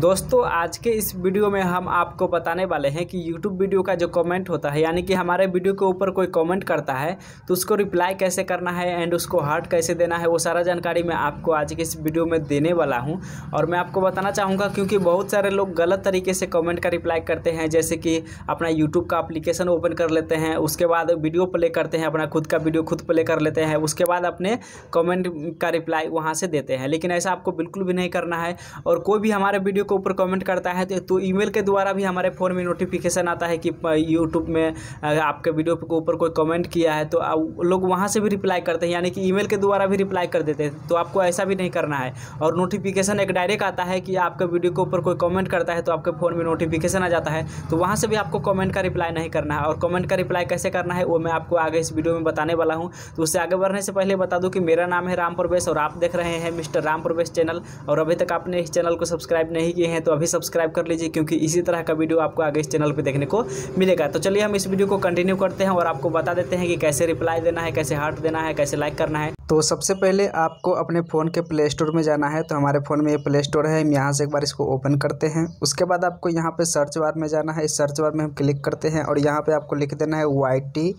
दोस्तों आज के इस वीडियो में हम आपको बताने वाले हैं कि YouTube वीडियो का जो कमेंट होता है यानी कि हमारे वीडियो के ऊपर कोई कमेंट करता है तो उसको रिप्लाई कैसे करना है एंड उसको हार्ट कैसे देना है वो सारा जानकारी मैं आपको आज के इस वीडियो में देने वाला हूं और मैं आपको बताना चाहूँगा क्योंकि बहुत सारे लोग गलत तरीके से कॉमेंट का रिप्लाई करते हैं जैसे कि अपना यूट्यूब का अप्लीकेशन ओपन कर लेते हैं उसके बाद वीडियो प्ले करते हैं अपना खुद का वीडियो खुद प्ले कर लेते हैं उसके बाद अपने कॉमेंट का रिप्लाई वहाँ से देते हैं लेकिन ऐसा आपको बिल्कुल भी नहीं करना है और कोई भी हमारे वीडियो वीडियो के ऊपर कमेंट करता है तो ईमेल के द्वारा भी हमारे फ़ोन में नोटिफिकेशन आता है कि यूट्यूब में आपके वीडियो के ऊपर कोई कमेंट किया है तो लोग वहाँ से भी रिप्लाई करते हैं यानी कि ईमेल के द्वारा भी रिप्लाई कर देते हैं तो आपको ऐसा भी नहीं करना है और नोटिफिकेशन एक डायरेक्ट आता है कि आपके वीडियो के ऊपर कोई कमेंट करता है तो आपके फ़ोन में नोटिफिकेशन आ जाता है तो वहाँ से भी आपको कमेंट का रिप्लाई नहीं करना है और कमेंट का रिप्लाई कैसे करना है वो मैं आपको आगे इस वीडियो में बताने वाला हूँ तो उससे आगे बढ़ने से पहले बता दूँ कि मेरा नाम है राम प्रवेश और आप देख रहे हैं मिस्टर राम प्रवेश चैनल और अभी तक आपने इस चैनल को सब्सक्राइब नहीं किए हैं तो अभी सब्सक्राइब कर लीजिए क्योंकि इसी तरह का वीडियो आपको आगे इस चैनल पर देखने को मिलेगा तो चलिए हम इस वीडियो को कंटिन्यू करते हैं और आपको बता देते हैं कि कैसे रिप्लाई देना है कैसे हार्ट देना है कैसे लाइक करना है तो सबसे पहले आपको अपने फ़ोन के प्ले स्टोर में जाना है तो हमारे फ़ोन में ये प्ले स्टोर है हम यहाँ से एक बार इसको ओपन करते हैं उसके बाद आपको यहाँ पे सर्च बार में जाना है इस सर्च बार में हम क्लिक करते हैं और यहाँ पे आपको लिख देना है Y T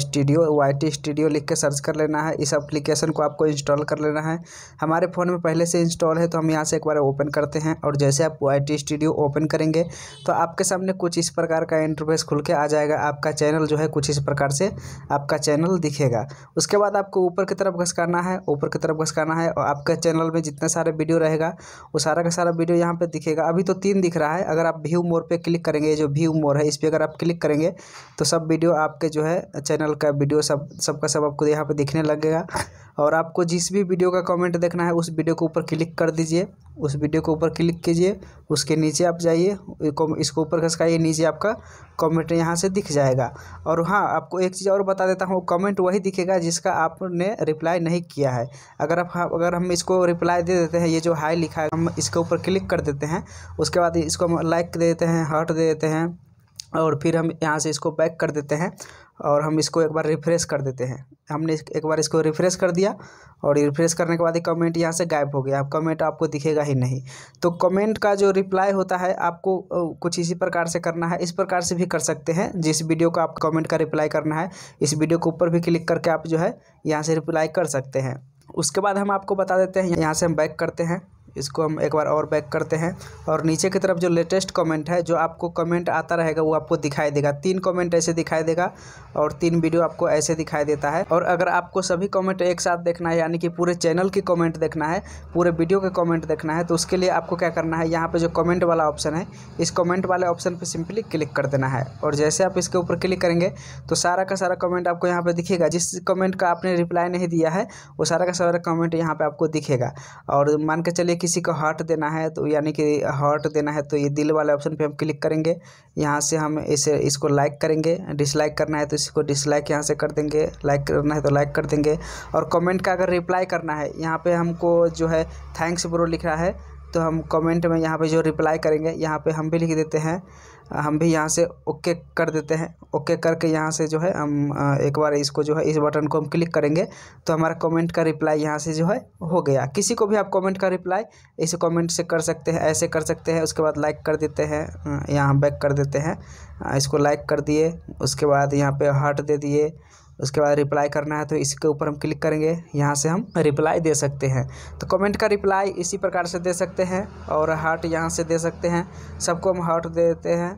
studio Y T studio लिख के सर्च कर लेना है इस अप्लीकेशन को आपको इंस्टॉल कर लेना है हमारे फ़ोन में पहले से इंस्टॉल है तो हम यहाँ से एक बार ओपन करते हैं और जैसे आप वाई टी स्टूडियो ओपन करेंगे तो आपके सामने कुछ इस प्रकार का इंटरफेस खुल के आ जाएगा आपका चैनल जो है कुछ इस प्रकार से आपका चैनल दिखेगा उसके बाद आपको ऊपर की तरफ घसकाना है ऊपर की तरफ घसकाना है और आपके चैनल में जितने सारे वीडियो रहेगा वो सारा का सारा वीडियो यहाँ पे दिखेगा अभी तो तीन दिख रहा है अगर आप व्यू मोर पे क्लिक करेंगे जो व्यू मोर है इस पर अगर आप क्लिक करेंगे तो सब वीडियो आपके जो है चैनल का वीडियो सब सबका सब आपको यहाँ पर दिखने लगेगा और आपको जिस भी वीडियो का कमेंट देखना है उस वीडियो के ऊपर क्लिक कर दीजिए उस वीडियो के ऊपर क्लिक कीजिए उसके नीचे आप जाइए इसको ऊपर खसकाइए नीचे आपका कमेंट यहाँ से दिख जाएगा और हाँ आपको एक चीज़ और बता देता हूँ कमेंट वही दिखेगा जिसका आपने रिप्लाई नहीं किया है अगर आप हाँ, अगर हम इसको रिप्लाई दे देते हैं ये जो हाई लिखा है हम इसके ऊपर क्लिक कर देते हैं उसके बाद इसको हम लाइक दे देते हैं हट दे देते हैं और फिर हम यहाँ से इसको बैक कर देते हैं और हम इसको एक बार रिफ़्रेश कर देते हैं हमने एक बार इसको रिफ़्रेश कर दिया और रिफ़्रेश करने के बाद ही कमेंट यहाँ से गायब हो गया अब कमेंट आपको दिखेगा ही नहीं तो कमेंट का जो रिप्लाई होता है आपको कुछ इसी प्रकार से करना है इस प्रकार से भी कर सकते हैं जिस वीडियो को आप कमेंट का रिप्लाई करना है इस वीडियो के ऊपर भी क्लिक करके आप जो है यहाँ से रिप्लाई कर सकते हैं उसके बाद हम आपको बता देते हैं यहाँ से हम बैक करते हैं इसको हम एक बार और बैक करते हैं और नीचे की तरफ जो लेटेस्ट कमेंट है जो आपको कमेंट आता रहेगा वो आपको दिखाई देगा तीन कमेंट ऐसे दिखाई देगा और तीन वीडियो आपको ऐसे दिखाई देता है और अगर आपको सभी कमेंट एक साथ देखना है यानी कि पूरे चैनल की कमेंट देखना है पूरे वीडियो के कमेंट देखना है तो उसके लिए आपको क्या करना है यहाँ पर जो कमेंट वाला ऑप्शन है इस कॉमेंट वाले ऑप्शन पर सिंपली क्लिक कर देना है और जैसे आप इसके ऊपर क्लिक करेंगे तो सारा का सारा कमेंट आपको यहाँ पर दिखेगा जिस कमेंट का आपने रिप्लाई नहीं दिया है वो सारा का सारा कमेंट यहाँ पर आपको दिखेगा और मान के चलिए किसी को हार्ट देना है तो यानी कि हार्ट देना है तो ये दिल वाले ऑप्शन पे हम क्लिक करेंगे यहाँ से हम इसे इसको लाइक करेंगे डिसलाइक करना है तो इसको डिसलाइक यहाँ से कर देंगे लाइक करना है तो लाइक कर देंगे और कमेंट का अगर रिप्लाई करना है यहाँ पे हमको जो है थैंक्स ब्रो लिख रहा है तो हम कमेंट में यहाँ पे जो रिप्लाई करेंगे यहाँ पे हम भी लिख देते हैं हम भी यहाँ से ओके कर देते हैं ओके करके यहाँ से जो है हम एक बार इसको जो है इस बटन को हम क्लिक करेंगे तो हमारा कमेंट का रिप्लाई यहाँ से जो है हो गया किसी को भी आप कमेंट का रिप्लाई इस कमेंट से कर सकते हैं ऐसे कर सकते हैं उसके बाद लाइक कर देते हैं यहाँ बैक कर देते हैं इसको लाइक कर दिए उसके बाद यहाँ पर हट दे दिए उसके बाद रिप्लाई करना है तो इसके ऊपर हम क्लिक करेंगे यहाँ से हम रिप्लाई दे सकते हैं तो कमेंट का रिप्लाई इसी प्रकार से दे सकते हैं और हार्ट यहाँ से दे सकते हैं सबको हम हार्ट दे देते हैं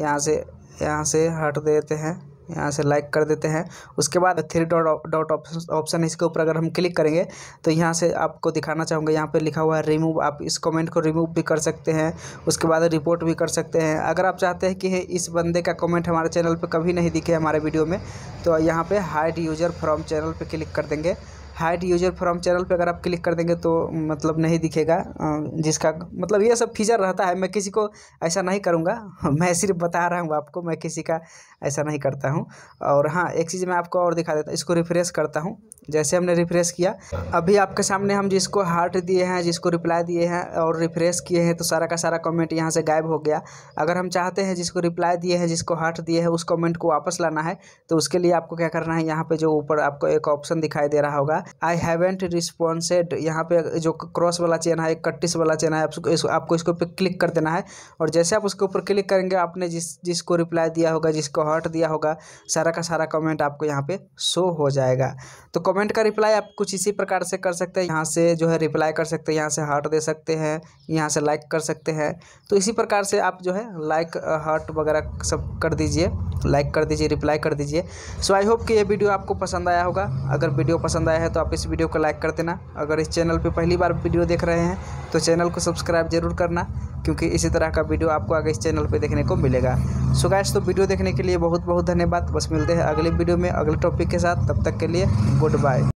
यहाँ से यहाँ से हार्ट दे देते हैं यहाँ से लाइक कर देते हैं उसके बाद थ्री डॉट डॉट ऑप्शन इसके ऊपर अगर हम क्लिक करेंगे तो यहाँ से आपको दिखाना चाहूँगा यहाँ पर लिखा हुआ है रिमूव आप इस कमेंट को रिमूव भी कर सकते हैं उसके बाद रिपोर्ट भी कर सकते हैं अगर आप चाहते हैं कि इस बंदे का कॉमेंट हमारे चैनल पर कभी नहीं दिखे हमारे वीडियो में तो यहाँ पर हाइड यूज़र फ्रॉम चैनल पर क्लिक कर देंगे हाइड यूजर फ्रॉम चैनल पे अगर आप क्लिक कर देंगे तो मतलब नहीं दिखेगा जिसका मतलब ये सब फीचर रहता है मैं किसी को ऐसा नहीं करूँगा मैं सिर्फ बता रहा हूँ आपको मैं किसी का ऐसा नहीं करता हूँ और हाँ एक चीज़ मैं आपको और दिखा देता हूँ इसको रिफ्रेश करता हूँ जैसे हमने रिफ्रेश किया अभी आपके सामने हम जिसको हार्ट दिए हैं जिसको रिप्लाई दिए हैं और रिफ्रेश किए हैं तो सारा का सारा कमेंट यहाँ से गायब हो गया अगर हम चाहते हैं जिसको रिप्लाई दिए हैं जिसको हार्ट दिए हैं उस कमेंट को वापस लाना है तो उसके लिए आपको क्या करना है यहाँ पे जो ऊपर आपको एक ऑप्शन दिखाई दे रहा होगा आई हैवेंट रिस्पॉन्सेड यहाँ पे जो क्रॉस वाला चेन है इकतीस वाला चेन है आपको आपको इसके ऊपर क्लिक कर देना है और जैसे आप उसके ऊपर क्लिक करेंगे आपने जिस जिसको रिप्लाई दिया होगा जिसको हॉट दिया होगा सारा का सारा कमेंट आपको यहाँ पे शो हो जाएगा तो कमेंट का रिप्लाई आप कुछ इसी प्रकार से कर सकते हैं यहाँ से जो है रिप्लाई कर सकते हैं यहाँ से हार्ट दे सकते हैं यहाँ से लाइक कर सकते हैं तो इसी प्रकार से आप जो है लाइक हार्ट वगैरह सब कर दीजिए लाइक कर दीजिए रिप्लाई कर दीजिए सो आई होप कि ये वीडियो आपको पसंद आया होगा अगर वीडियो पसंद आया है तो आप इस वीडियो को लाइक कर देना अगर इस चैनल पर पहली बार वीडियो देख रहे हैं तो चैनल को सब्सक्राइब जरूर करना क्योंकि इसी तरह का वीडियो आपको आगे इस चैनल पर देखने को मिलेगा सो गैस तो वीडियो देखने के लिए बहुत बहुत धन्यवाद बस मिलते हैं अगले वीडियो में अगले टॉपिक के साथ तब तक के लिए गुड बाय